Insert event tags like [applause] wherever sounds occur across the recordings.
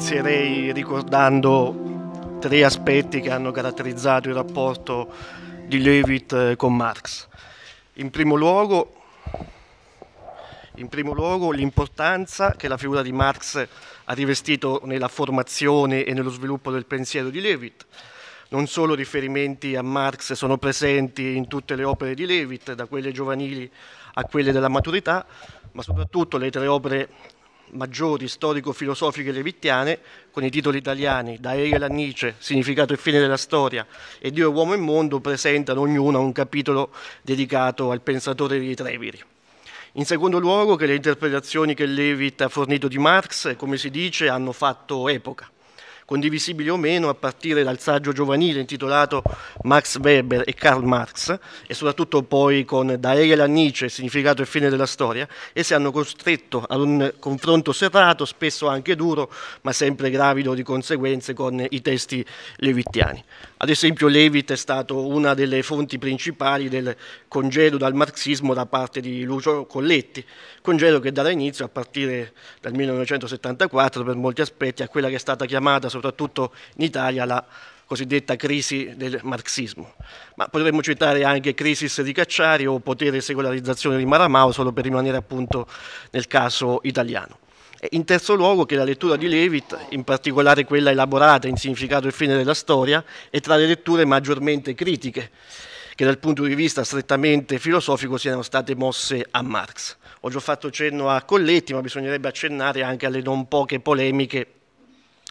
inizierei ricordando tre aspetti che hanno caratterizzato il rapporto di Levitt eh, con Marx. In primo luogo, in primo luogo l'importanza che la figura di Marx ha rivestito nella formazione e nello sviluppo del pensiero di Levitt. Non solo riferimenti a Marx sono presenti in tutte le opere di Levitt, da quelle giovanili a quelle della maturità, ma soprattutto le tre opere maggiori storico-filosofiche levittiane, con i titoli italiani Da Hegel a Nietzsche, Significato e fine della storia e Dio, uomo e mondo, presentano ognuna un capitolo dedicato al pensatore di Treviri. In secondo luogo che le interpretazioni che Levitt ha fornito di Marx, come si dice, hanno fatto epoca condivisibili o meno, a partire dal saggio giovanile intitolato Max Weber e Karl Marx, e soprattutto poi con Da Hegel a Nietzsche, significato e fine della storia, esse hanno costretto ad un confronto serrato, spesso anche duro, ma sempre gravido di conseguenze con i testi levittiani. Ad esempio Levitt è stato una delle fonti principali del congedo dal marxismo da parte di Lucio Colletti, congedo che darà inizio a partire dal 1974 per molti aspetti a quella che è stata chiamata, soprattutto soprattutto in Italia, la cosiddetta crisi del marxismo. Ma potremmo citare anche crisi di Cacciari o potere e secolarizzazione di Maramao, solo per rimanere appunto nel caso italiano. in terzo luogo che la lettura di Levitt, in particolare quella elaborata in significato e fine della storia, è tra le letture maggiormente critiche, che dal punto di vista strettamente filosofico siano state mosse a Marx. Ho già fatto cenno a Colletti, ma bisognerebbe accennare anche alle non poche polemiche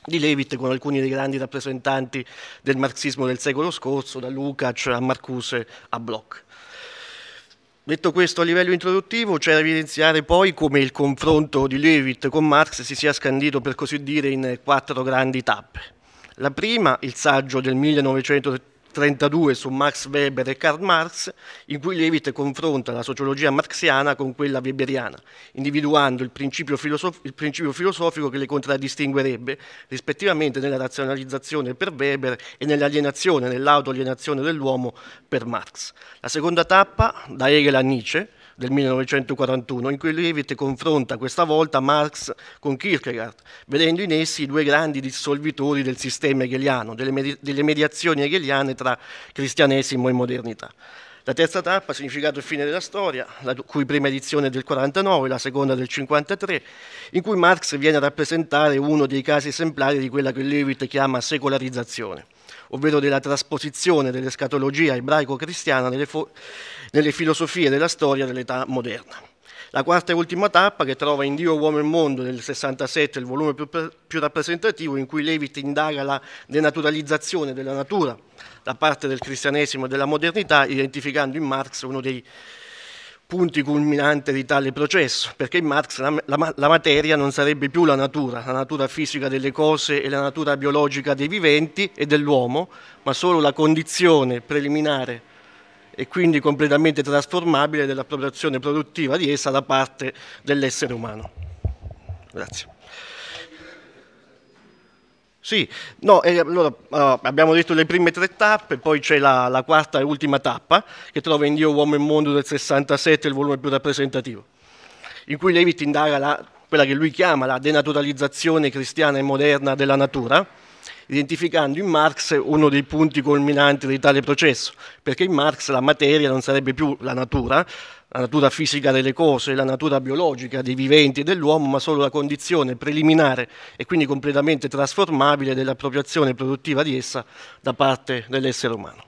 di Levitt con alcuni dei grandi rappresentanti del marxismo del secolo scorso, da Lukács a Marcuse a Bloch. Detto questo a livello introduttivo, c'è da evidenziare poi come il confronto di Levitt con Marx si sia scandito per così dire in quattro grandi tappe. La prima, il saggio del 1930, 32 su Max Weber e Karl Marx, in cui Levitt confronta la sociologia marxiana con quella weberiana, individuando il principio, il principio, filosofico che le contraddistinguerebbe, rispettivamente nella razionalizzazione per Weber e nell'alienazione, nell'autoalienazione dell'uomo per Marx. La seconda tappa, da Hegel a Nietzsche, del 1941, in cui Levitt confronta questa volta Marx con Kierkegaard, vedendo in essi i due grandi dissolvitori del sistema hegeliano, delle, mediazioni hegeliane tra cristianesimo e modernità. La terza tappa, significato il fine della storia, la cui prima edizione è del 49, la seconda del 53, in cui Marx viene a rappresentare uno dei casi esemplari di quella che Levitt chiama secolarizzazione ovvero della trasposizione dell'escatologia ebraico-cristiana nelle, nelle filosofie della storia dell'età moderna. La quarta e ultima tappa, che trova in Dio, Uomo e Mondo del 67 il volume più, più, rappresentativo, in cui Levitt indaga la denaturalizzazione della natura da parte del cristianesimo e della modernità, identificando in Marx uno dei punti culminanti di tale processo, perché in Marx la, la, la, materia non sarebbe più la natura, la natura fisica delle cose e la natura biologica dei viventi e dell'uomo, ma solo la condizione preliminare e quindi completamente trasformabile dell'appropriazione produttiva di essa da parte dell'essere umano. Grazie. Sì, no, eh, allora, allora, abbiamo detto le prime tre tappe, poi c'è la, la, quarta e ultima tappa che trova in Dio Uomo e Mondo del 67 il volume più rappresentativo, in cui Levitt indaga la, quella che lui chiama la denaturalizzazione cristiana e moderna della natura, identificando in Marx uno dei punti culminanti di tale processo, perché in Marx la materia non sarebbe più la natura, la natura fisica delle cose, la natura biologica dei viventi e dell'uomo, ma solo la condizione preliminare e quindi completamente trasformabile dell'appropriazione produttiva di essa da parte dell'essere umano.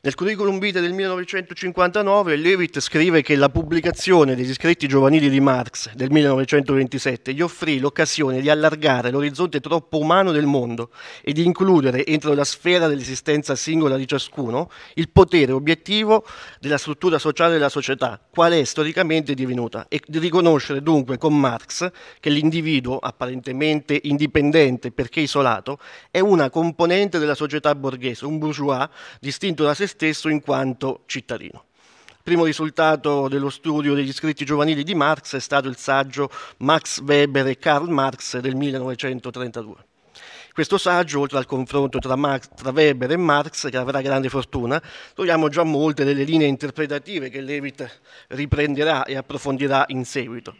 Nel curriculum vitae del 1959 Levitt scrive che la pubblicazione degli scritti giovanili di Marx del 1927 gli offrì l'occasione di allargare l'orizzonte troppo umano del mondo e di includere entro la sfera dell'esistenza singola di ciascuno il potere obiettivo della struttura sociale della società, qual è storicamente divenuta, e di riconoscere dunque con Marx che l'individuo, apparentemente indipendente perché isolato, è una componente della società borghese, un bourgeois distinto da se stesso in quanto cittadino. Il primo risultato dello studio degli scritti giovanili di Marx è stato il saggio Max Weber e Karl Marx del 1932. Questo saggio, oltre al confronto tra, Marx, tra Weber e Marx, che avrà grande fortuna, troviamo già molte delle linee interpretative che Levitt riprenderà e approfondirà in seguito.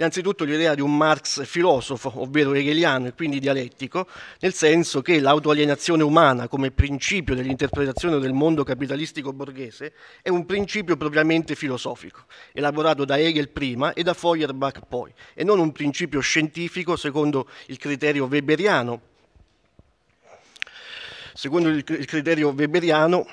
Innanzitutto l'idea di un Marx filosofo, ovvero hegeliano e quindi dialettico, nel senso che l'autoalienazione umana come principio dell'interpretazione del mondo capitalistico borghese è un principio propriamente filosofico, elaborato da Hegel prima e da Feuerbach poi, e non un principio scientifico secondo il criterio weberiano. Secondo il criterio weberiano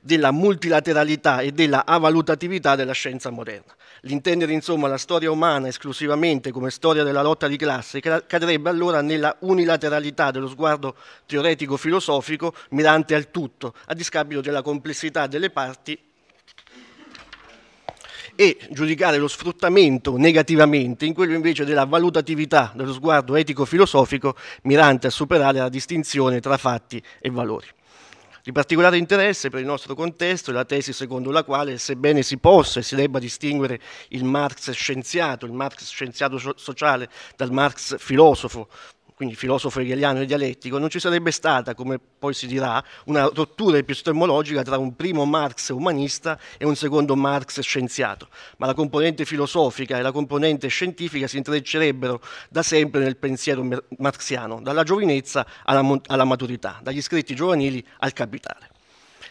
della multilateralità e della avalutatività della scienza moderna. L'intendere insomma la storia umana esclusivamente come storia della lotta di classe cadrebbe allora nella unilateralità dello sguardo teoretico-filosofico mirante al tutto, a discapito della complessità delle parti e giudicare lo sfruttamento negativamente in quello invece della valutatività dello sguardo etico-filosofico mirante a superare la distinzione tra fatti e valori. Di particolare interesse per il nostro contesto è la tesi secondo la quale, sebbene si possa e si debba distinguere il Marx scienziato, il Marx scienziato sociale dal Marx filosofo, quindi filosofo hegeliano e dialettico, non ci sarebbe stata, come poi si dirà, una rottura epistemologica tra un primo Marx umanista e un secondo Marx scienziato, ma la componente filosofica e la componente scientifica si intreccerebbero da sempre nel pensiero marxiano, dalla giovinezza alla, alla maturità, dagli scritti giovanili al capitale.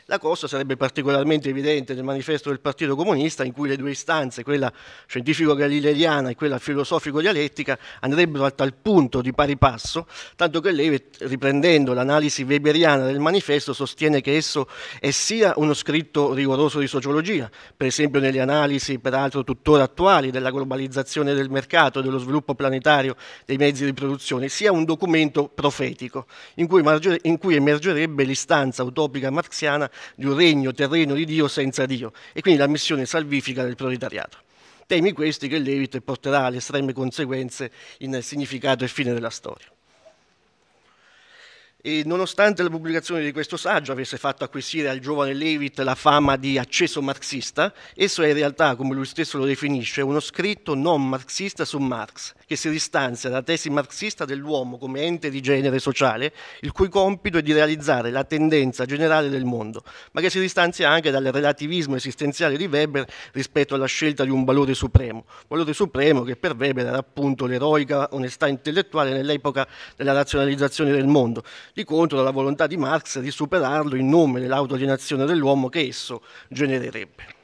La cosa sarebbe particolarmente evidente nel manifesto del Partito Comunista in cui le due istanze, quella scientifico-galileiana e quella filosofico-dialettica, andrebbero a tal punto di pari passo, tanto che Levitt, riprendendo l'analisi weberiana del manifesto, sostiene che esso è sia uno scritto rigoroso di sociologia, per esempio nelle analisi, peraltro tuttora attuali, della globalizzazione del mercato e dello sviluppo planetario dei mezzi di produzione, sia un documento profetico, in cui emergerebbe l'istanza utopica marxiana di un regno terreno di Dio senza Dio e quindi la missione salvifica del proletariato. Temi questi che Levite porterà alle estreme conseguenze in significato e fine della storia. E nonostante la pubblicazione di questo saggio avesse fatto acquisire al giovane Levitt la fama di acceso marxista, esso è in realtà, come lui stesso lo definisce, uno scritto non marxista su Marx, che si distanzia dalla tesi marxista dell'uomo come ente di genere sociale, il cui compito è di realizzare la tendenza generale del mondo, ma che si distanzia anche dal relativismo esistenziale di Weber rispetto alla scelta di un valore supremo, valore supremo che per Weber era appunto l'eroica onestà intellettuale nell'epoca della razionalizzazione del mondo di contro dalla volontà di Marx di superarlo in nome dell'autoalienazione dell'uomo che esso genererebbe.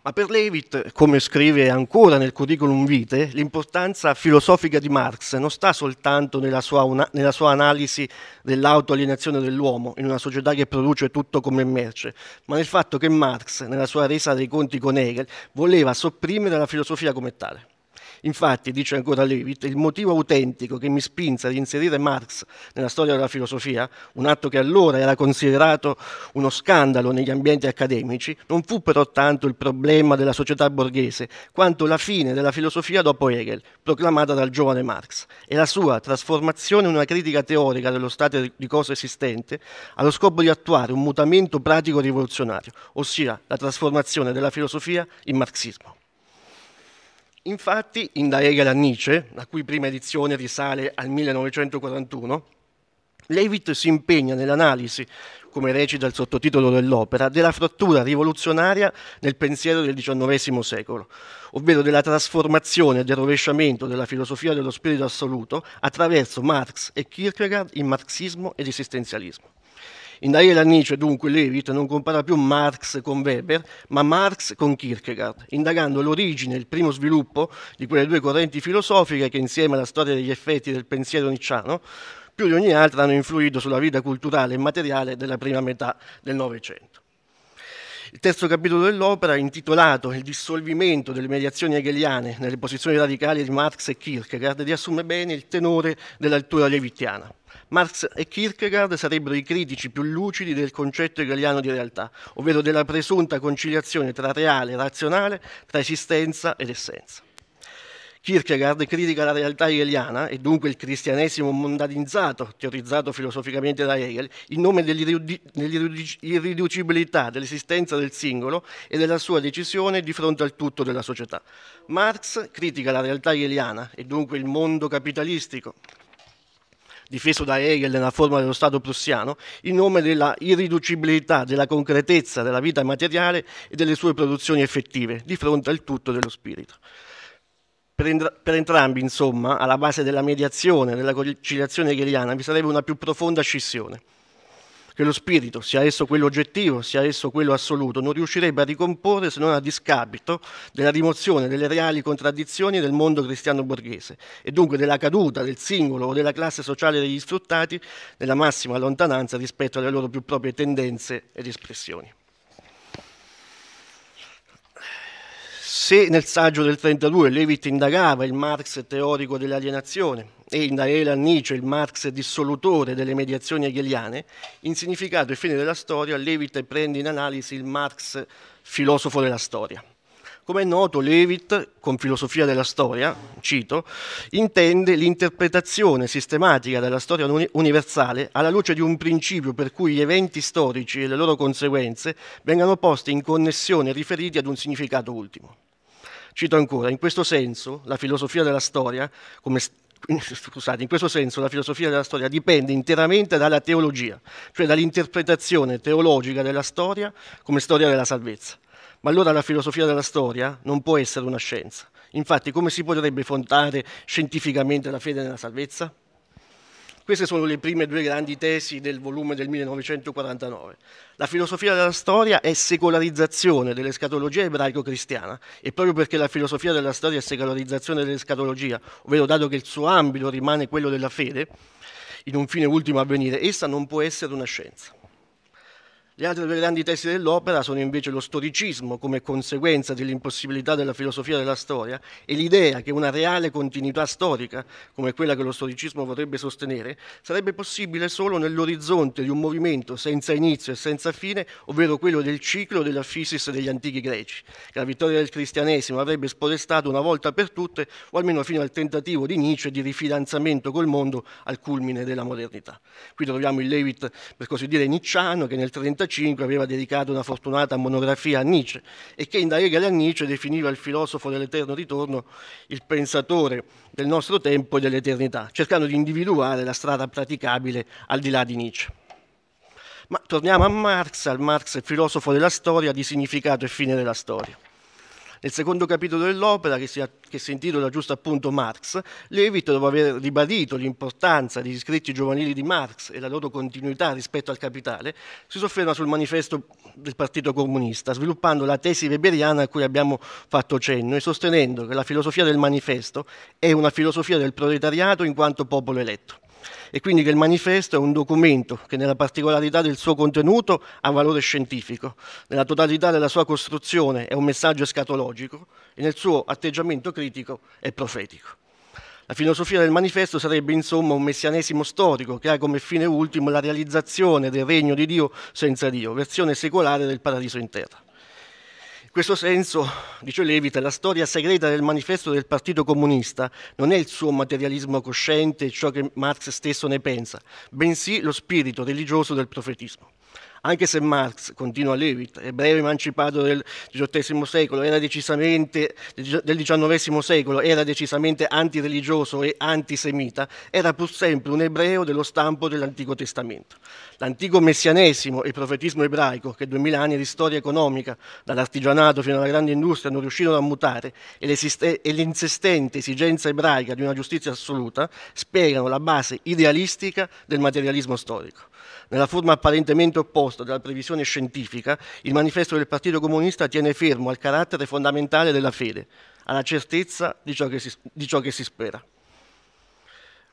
Ma per Levitt, come scrive ancora nel curriculum vitae, l'importanza filosofica di Marx non sta soltanto nella sua, una, nella sua analisi dell'autoalienazione dell'uomo in una società che produce tutto come merce, ma nel fatto che Marx, nella sua resa dei conti con Hegel, voleva sopprimere la filosofia come tale. Infatti, dice ancora Levitt, il motivo autentico che mi spinse ad inserire Marx nella storia della filosofia, un atto che allora era considerato uno scandalo negli ambienti accademici, non fu però tanto il problema della società borghese, quanto la fine della filosofia dopo Hegel, proclamata dal giovane Marx, e la sua trasformazione in una critica teorica dello stato di cose esistente, allo scopo di attuare un mutamento pratico rivoluzionario, ossia la trasformazione della filosofia in marxismo. Infatti, in Da Hegel a Nietzsche, la cui prima edizione risale al 1941, Levitt si impegna nell'analisi, come recita il sottotitolo dell'opera, della frattura rivoluzionaria nel pensiero del XIX secolo, ovvero della trasformazione e del rovesciamento della filosofia dello spirito assoluto attraverso Marx e Kierkegaard in marxismo ed esistenzialismo. In Ariela Nietzsche, dunque, Levitt non compara più Marx con Weber, ma Marx con Kierkegaard, indagando l'origine e il primo sviluppo di quelle due correnti filosofiche che, insieme alla storia degli effetti del pensiero nicciano, più di ogni altra hanno influito sulla vita culturale e materiale della prima metà del Novecento. Il terzo capitolo dell'opera, intitolato Il dissolvimento delle mediazioni hegeliane nelle posizioni radicali di Marx e Kierkegaard, riassume bene il tenore della lettura levittiana. Marx e Kierkegaard sarebbero i critici più lucidi del concetto hegeliano di realtà, ovvero della presunta conciliazione tra reale e razionale, tra esistenza ed essenza. Kierkegaard critica la realtà hegeliana e dunque il cristianesimo mondanizzato, teorizzato filosoficamente da Hegel, in nome dell'irriducibilità dell'esistenza del singolo e della sua decisione di fronte al tutto della società. Marx critica la realtà hegeliana e dunque il mondo capitalistico, difeso da Hegel nella forma dello Stato prussiano, in nome della irriducibilità, della concretezza della vita materiale e delle sue produzioni effettive, di fronte al tutto dello spirito. Per, entrambi, insomma, alla base della mediazione, della conciliazione hegeliana, vi sarebbe una più profonda scissione che lo spirito, sia esso quello oggettivo, sia esso quello assoluto, non riuscirebbe a ricomporre se non a discapito della rimozione delle reali contraddizioni del mondo cristiano borghese e dunque della caduta del singolo o della classe sociale degli sfruttati nella massima lontananza rispetto alle loro più proprie tendenze ed espressioni. Se nel saggio del 32 Levitt indagava il Marx teorico dell'alienazione, e in Daela Nietzsche il Marx dissolutore delle mediazioni hegeliane, in significato e fine della storia Levitt prende in analisi il Marx filosofo della storia. Come è noto, Levitt, con filosofia della storia, cito, intende l'interpretazione sistematica della storia universale alla luce di un principio per cui gli eventi storici e le loro conseguenze vengano posti in connessione e riferiti ad un significato ultimo. Cito ancora, in questo senso la filosofia della storia, come scusate, in questo senso la filosofia della storia dipende interamente dalla teologia, cioè dall'interpretazione teologica della storia come storia della salvezza. Ma allora la filosofia della storia non può essere una scienza. Infatti, come si potrebbe fondare scientificamente la fede nella salvezza? Queste sono le prime due grandi tesi del volume del 1949. La filosofia della storia è secolarizzazione dell'escatologia ebraico-cristiana e proprio perché la filosofia della storia è secolarizzazione dell'escatologia, ovvero dato che il suo ambito rimane quello della fede, in un fine ultimo avvenire, essa non può essere una scienza. Le altre due grandi tesi dell'opera sono invece lo storicismo come conseguenza dell'impossibilità della filosofia della storia e l'idea che una reale continuità storica, come quella che lo storicismo vorrebbe sostenere, sarebbe possibile solo nell'orizzonte di un movimento senza inizio e senza fine, ovvero quello del ciclo della fisis degli antichi greci, che la vittoria del cristianesimo avrebbe spodestato una volta per tutte, o almeno fino al tentativo di Nietzsche di rifidanzamento col mondo al culmine della modernità. Qui troviamo il Levit, per così dire, nicciano, che nel 35 1945 aveva dedicato una fortunata monografia a Nietzsche e che indagare a Nietzsche definiva il filosofo dell'eterno ritorno, il pensatore del nostro tempo e dell'eternità, cercando di individuare la strada praticabile al di là di Nietzsche. Ma torniamo a Marx, al Marx filosofo della storia, di significato e fine della storia. Nel secondo capitolo dell'opera, che si, che si intitola giusto appunto Marx, Levitt, dopo aver ribadito l'importanza degli scritti giovanili di Marx e la loro continuità rispetto al capitale, si sofferma sul manifesto del Partito Comunista, sviluppando la tesi weberiana a cui abbiamo fatto cenno e sostenendo che la filosofia del manifesto è una filosofia del proletariato in quanto popolo eletto e quindi che il manifesto è un documento che nella particolarità del suo contenuto ha valore scientifico, nella totalità della sua costruzione è un messaggio escatologico e nel suo atteggiamento critico è profetico. La filosofia del manifesto sarebbe insomma un messianesimo storico che ha come fine ultimo la realizzazione del regno di Dio senza Dio, versione secolare del paradiso in terra questo senso, dice Levita, la storia segreta del manifesto del Partito Comunista non è il suo materialismo cosciente e ciò che Marx stesso ne pensa, bensì lo spirito religioso del profetismo. Anche se Marx, continua Levitt, ebreo emancipato del XVIII secolo, era decisamente, del XIX secolo, era decisamente antireligioso e antisemita, era pur sempre un ebreo dello stampo dell'Antico Testamento. L'antico messianesimo e profetismo ebraico, che duemila anni di storia economica, dall'artigianato fino alla grande industria, non riuscirono a mutare, e l'insistente esigenza ebraica di una giustizia assoluta, spiegano la base idealistica del materialismo storico. Nella forma apparentemente opposta, opposto della previsione scientifica, il manifesto del Partito Comunista tiene fermo al carattere fondamentale della fede, alla certezza di ciò che si, ciò che si spera.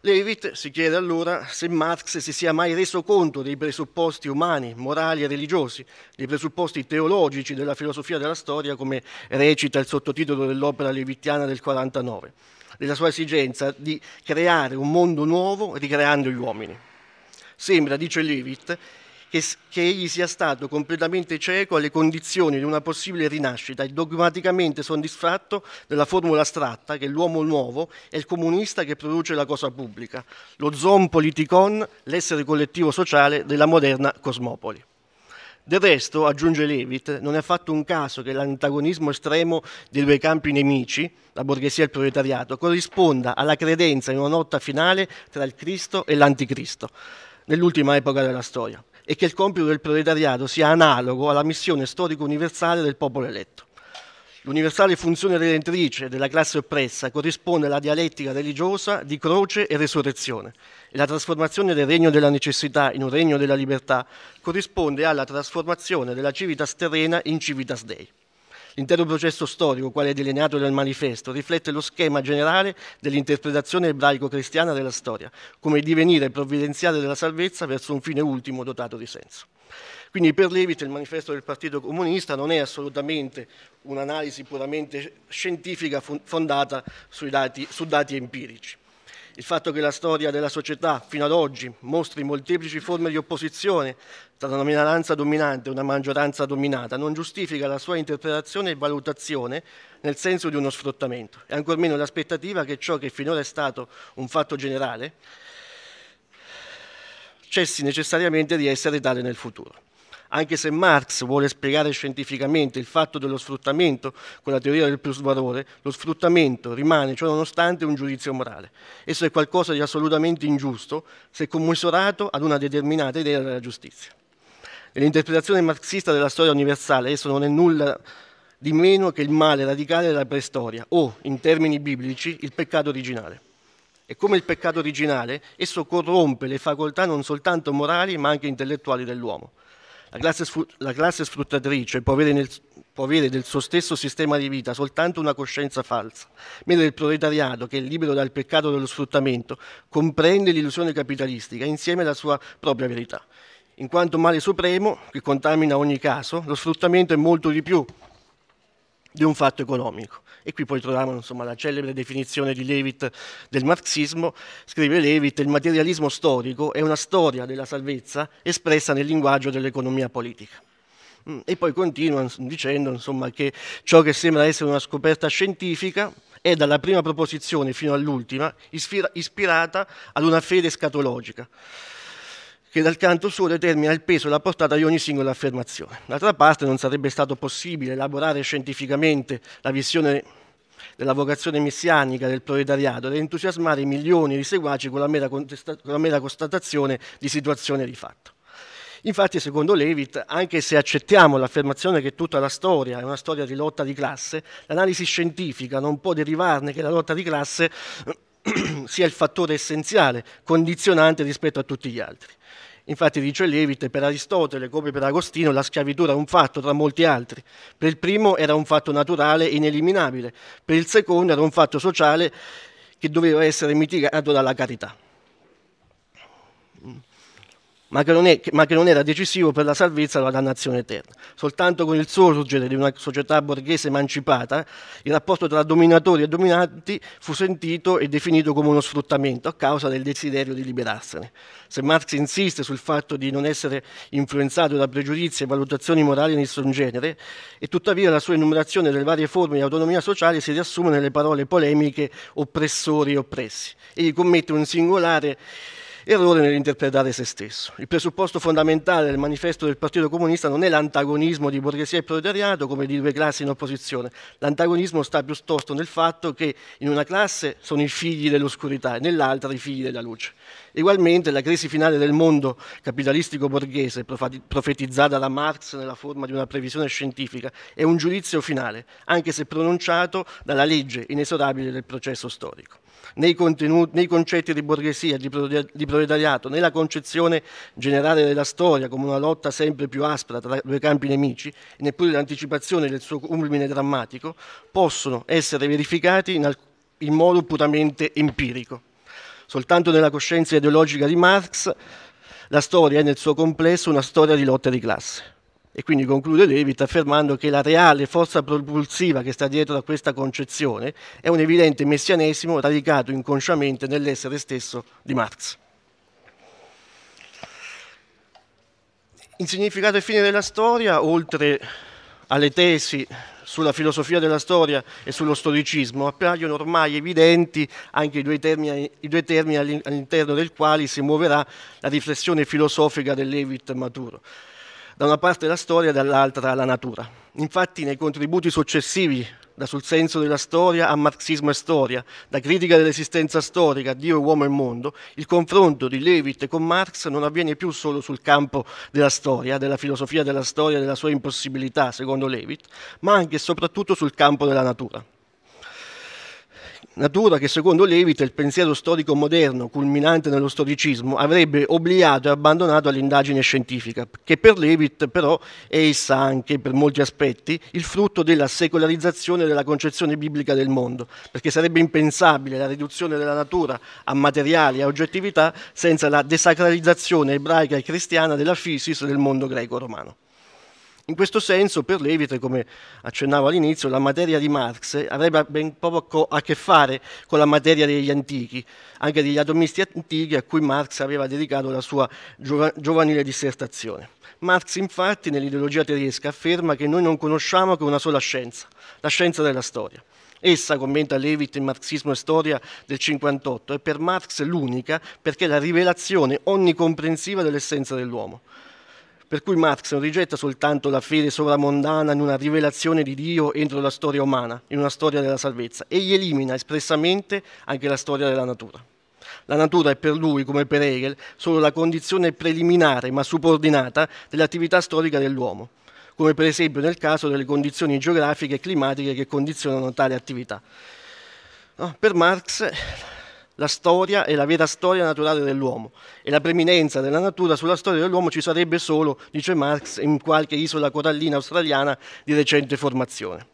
Levitt si chiede allora se Marx si sia mai reso conto dei presupposti umani, morali e religiosi, dei presupposti teologici della filosofia della storia, come recita il sottotitolo dell'opera levittiana del 49, della sua esigenza di creare un mondo nuovo ricreando gli uomini. Sembra, dice Levitt, che, che egli sia stato completamente cieco alle condizioni di una possibile rinascita e dogmaticamente soddisfatto della formula astratta che l'uomo nuovo è il comunista che produce la cosa pubblica, lo zoon politikon, l'essere collettivo sociale della moderna cosmopoli. Del resto, aggiunge Levitt, non è affatto un caso che l'antagonismo estremo dei due campi nemici, la borghesia e il proletariato, corrisponda alla credenza in una lotta finale tra il Cristo e l'anticristo, nell'ultima epoca della storia e che il compito del proletariato sia analogo alla missione storico-universale del popolo eletto. L'universale funzione redentrice della classe oppressa corrisponde alla dialettica religiosa di croce e resurrezione e la trasformazione del regno della necessità in un regno della libertà corrisponde alla trasformazione della civitas terrena in civitas dei. L'intero processo storico, quale è delineato nel manifesto, riflette lo schema generale dell'interpretazione ebraico-cristiana della storia, come divenire provvidenziale della salvezza verso un fine ultimo dotato di senso. Quindi per Levit il manifesto del Partito Comunista non è assolutamente un'analisi puramente scientifica fondata dati, su dati empirici. Il fatto che la storia della società fino ad oggi mostri molteplici forme di opposizione tra una minoranza dominante e una maggioranza dominata non giustifica la sua interpretazione e valutazione nel senso di uno sfruttamento e ancor meno l'aspettativa che ciò che finora è stato un fatto generale cessi necessariamente di essere tale nel futuro anche se Marx vuole spiegare scientificamente il fatto dello sfruttamento con la teoria del plusvalore, lo sfruttamento rimane, cioè nonostante, un giudizio morale. Esso è qualcosa di assolutamente ingiusto se commisurato ad una determinata idea della giustizia. Nell'interpretazione marxista della storia universale esso non è nulla di meno che il male radicale della preistoria o, in termini biblici, il peccato originale. E come il peccato originale, esso corrompe le facoltà non soltanto morali ma anche intellettuali dell'uomo. La classe, la classe sfruttatrice può avere, nel, può avere, del suo stesso sistema di vita soltanto una coscienza falsa, mentre il proletariato, che è libero dal peccato dello sfruttamento, comprende l'illusione capitalistica insieme alla sua propria verità. In quanto male supremo, che contamina ogni caso, lo sfruttamento è molto di più di un fatto economico. E qui poi troviamo insomma, la celebre definizione di Levitt del marxismo. Scrive Levitt, il materialismo storico è una storia della salvezza espressa nel linguaggio dell'economia politica. Mm, e poi continua dicendo insomma, che ciò che sembra essere una scoperta scientifica è dalla prima proposizione fino all'ultima ispirata ad una fede scatologica che dal canto suo determina il peso e la portata di ogni singola affermazione. D'altra parte non sarebbe stato possibile elaborare scientificamente la visione della vocazione messianica del proletariato e entusiasmare milioni di seguaci con la mera, con la mera constatazione di situazione di fatto. Infatti, secondo Levitt, anche se accettiamo l'affermazione che tutta la storia è una storia di lotta di classe, l'analisi scientifica non può derivarne che la lotta di classe [clears throat] sia il fattore essenziale, condizionante rispetto a tutti gli altri. Infatti dice Levite, per Aristotele come per Agostino la schiavitù era un fatto tra molti altri. Per il primo era un fatto naturale e ineliminabile, per il secondo era un fatto sociale che doveva essere mitigato dalla carità ma che, è, ma che, non era decisivo per la salvezza dalla dannazione eterna. Soltanto con il sorgere di una società borghese emancipata, il rapporto tra dominatori e dominanti fu sentito e definito come uno sfruttamento a causa del desiderio di liberarsene. Se Marx insiste sul fatto di non essere influenzato da pregiudizi e valutazioni morali di nessun genere, e tuttavia la sua enumerazione delle varie forme di autonomia sociale si riassume nelle parole polemiche oppressori e oppressi. Egli commette un singolare errore nell'interpretare se stesso. Il presupposto fondamentale del manifesto del Partito Comunista non è l'antagonismo di borghesia e proletariato come di due classi in opposizione. L'antagonismo sta piuttosto nel fatto che in una classe sono i figli dell'oscurità e nell'altra i figli della luce. Egualmente la crisi finale del mondo capitalistico borghese, profetizzata da Marx nella forma di una previsione scientifica, è un giudizio finale, anche se pronunciato dalla legge inesorabile del processo storico nei, nei concetti di borghesia, di, pro di proletariato, nella concezione generale della storia come una lotta sempre più aspra tra due campi nemici, neppure l'anticipazione del suo culmine drammatico, possono essere verificati in, in modo puramente empirico. Soltanto nella coscienza ideologica di Marx la storia è nel suo complesso una storia di lotta di classe. E quindi conclude Levitt affermando che la reale forza propulsiva che sta dietro a questa concezione è un evidente messianesimo radicato inconsciamente nell'essere stesso di Marx. In significato e fine della storia, oltre alle tesi sulla filosofia della storia e sullo storicismo, appaiono ormai evidenti anche i due termini, i due termini all'interno del quali si muoverà la riflessione filosofica del Levitt maturo da una parte la storia e dall'altra la natura. Infatti nei contributi successivi, da Sul senso della storia a Marxismo e storia, da Critica dell'esistenza storica a Dio, uomo e mondo, il confronto di Levitt con Marx non avviene più solo sul campo della storia, della filosofia della storia e della sua impossibilità, secondo Levitt, ma anche e soprattutto sul campo della natura natura che secondo Levita il pensiero storico moderno, culminante nello storicismo, avrebbe obbligato e abbandonato all'indagine scientifica, che per Levit però è essa anche, per molti aspetti, il frutto della secolarizzazione della concezione biblica del mondo, perché sarebbe impensabile la riduzione della natura a materiali, a oggettività, senza la desacralizzazione ebraica e cristiana della fisis del mondo greco-romano. In questo senso, per Levite, come accennavo all'inizio, la materia di Marx avrebbe ben poco a che fare con la materia degli antichi, anche degli atomisti antichi a cui Marx aveva dedicato la sua giovanile dissertazione. Marx infatti nell'ideologia tedesca afferma che noi non conosciamo che una sola scienza, la scienza della storia. Essa, commenta Levitt in Marxismo e Storia del 58, è per Marx l'unica perché è la rivelazione onnicomprensiva dell'essenza dell'uomo per cui Marx non rigetta soltanto la fede sovramondana in una rivelazione di Dio entro la storia umana, in una storia della salvezza, egli elimina espressamente anche la storia della natura. La natura è per lui, come per Hegel, solo la condizione preliminare ma subordinata dell'attività storica dell'uomo, come per esempio nel caso delle condizioni geografiche e climatiche che condizionano tale attività. No? Per Marx la storia è la vera storia naturale dell'uomo e la preminenza della natura sulla storia dell'uomo ci sarebbe solo, dice Marx, in qualche isola corallina australiana di recente formazione.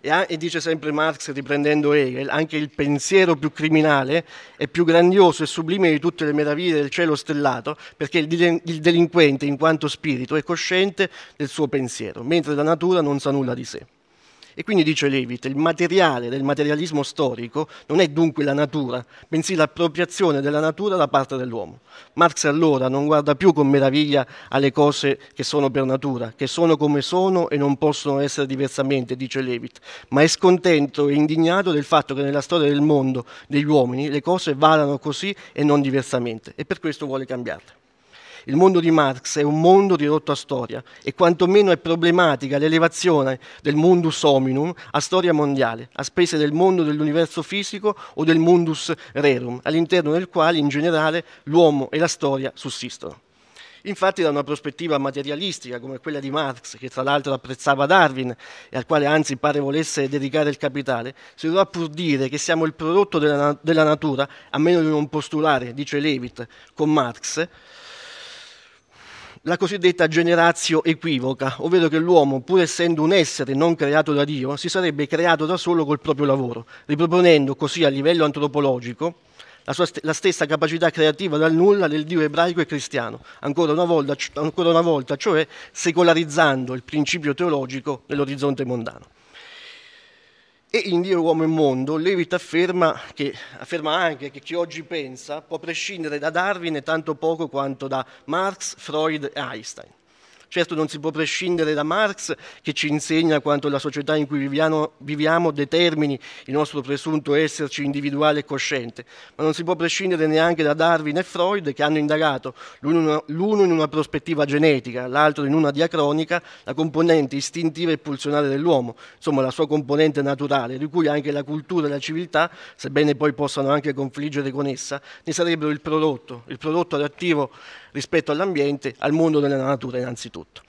E, e dice sempre Marx, riprendendo Hegel, anche il pensiero più criminale è più grandioso e sublime di tutte le meraviglie del cielo stellato, perché il, il delinquente, in quanto spirito, è cosciente del suo pensiero, mentre la natura non sa nulla di sé. E quindi dice Levit, il materiale del materialismo storico non è dunque la natura, bensì l'appropriazione della natura da parte dell'uomo. Marx allora non guarda più con meraviglia alle cose che sono per natura, che sono come sono e non possono essere diversamente, dice Levit, ma è scontento e indignato del fatto che nella storia del mondo, degli uomini, le cose valano così e non diversamente e per questo vuole cambiarle. Il mondo di Marx è un mondo di a storia e quantomeno è problematica l'elevazione del mundus hominum a storia mondiale, a spese del mondo dell'universo fisico o del mundus rerum, all'interno del quale in generale l'uomo e la storia sussistono. Infatti da una prospettiva materialistica come quella di Marx, che tra l'altro apprezzava Darwin e al quale anzi pare volesse dedicare il capitale, si dovrà pur dire che siamo il prodotto della, della natura, a meno di non postulare, dice Levitt, con Marx, la cosiddetta generazio equivoca, ovvero che l'uomo, pur essendo un essere non creato da Dio, si sarebbe creato da solo col proprio lavoro, riproponendo così a livello antropologico la, st- la stessa capacità creativa dal nulla del Dio ebraico e cristiano, ancora una, volta, ancora una volta cioè secolarizzando il principio teologico nell'orizzonte mondano. E in Dio uomo e Mondo, Levitt afferma, che, afferma anche che chi oggi pensa può prescindere da Darwin tanto poco quanto da Marx, Freud e Einstein. Certo non si può prescindere da Marx che ci insegna quanto la società in cui viviamo, viviamo determini il nostro presunto esserci individuale e cosciente, ma non si può prescindere neanche da Darwin e Freud che hanno indagato, l'uno in una prospettiva genetica, l'altro in una diacronica, la componente istintiva e pulsionale dell'uomo, insomma la sua componente naturale, di cui anche la cultura e la civiltà, sebbene poi possano anche confliggere con essa, ne sarebbero il prodotto, il prodotto adattivo rispetto all'ambiente, al mondo della natura innanzitutto tutto.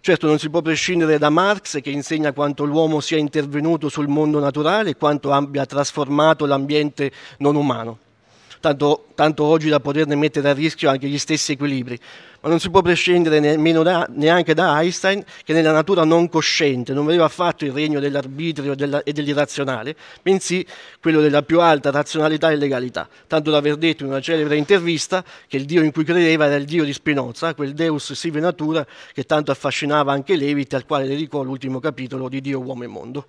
Certo non si può prescindere da Marx che insegna quanto l'uomo sia intervenuto sul mondo naturale e quanto abbia trasformato l'ambiente non umano tanto, tanto oggi da poterne mettere a rischio anche gli stessi equilibri. Ma non si può prescindere nemmeno da, neanche da Einstein, che nella natura non cosciente non vedeva affatto il regno dell'arbitrio e dell'irrazionale, bensì quello della più alta razionalità e legalità, tanto da aver detto in una celebre intervista che il Dio in cui credeva era il Dio di Spinoza, quel Deus sive natura che tanto affascinava anche Levitt, al quale dedicò l'ultimo capitolo di Dio, Uomo e Mondo.